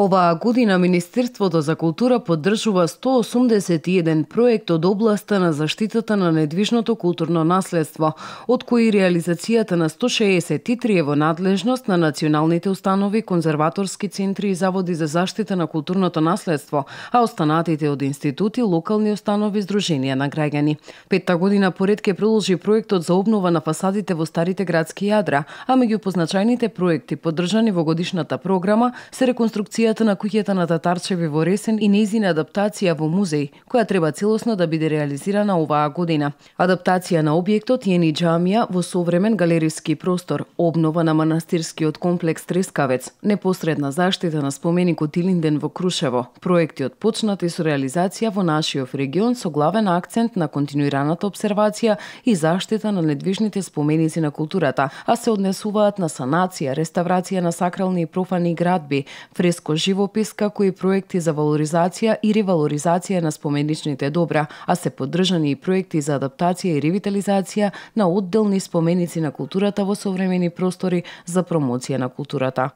Оваа година Министерството за култура поддржува 181 проект од областа на заштитата на недвижното културно наследство, од кои реализацијата на 163 е во надлежност на националните установи, конзерваторски центри и заводи за заштита на културното наследство, а останатите од институти, локални установи, здруженија на граѓани. Петта година поред ке продолжи проектот за обнова на фасадите во старите градски јадра, а меѓу позначајните проекти поддржани во годишната програма се реконструкција Историјата на куќата на Татарчеви во Ресен и нејзина адаптација во музеј, која треба целосно да биде реализирана оваа година. Адаптација на објектот ни Джамија во современ галериски простор, обнова на манастирскиот комплекс Трескавец, непосредна заштита на споменикот Илинден во Крушево. Проектиот почнат и со реализација во нашиот регион со главен акцент на континуираната обсервација и заштита на недвижните споменици на културата, а се однесуваат на санација, реставрација на сакрални и профани градби, фреско живопис, како и проекти за валоризација и ревалоризација на споменичните добра, а се поддржани и проекти за адаптација и ревитализација на одделни споменици на културата во современи простори за промоција на културата.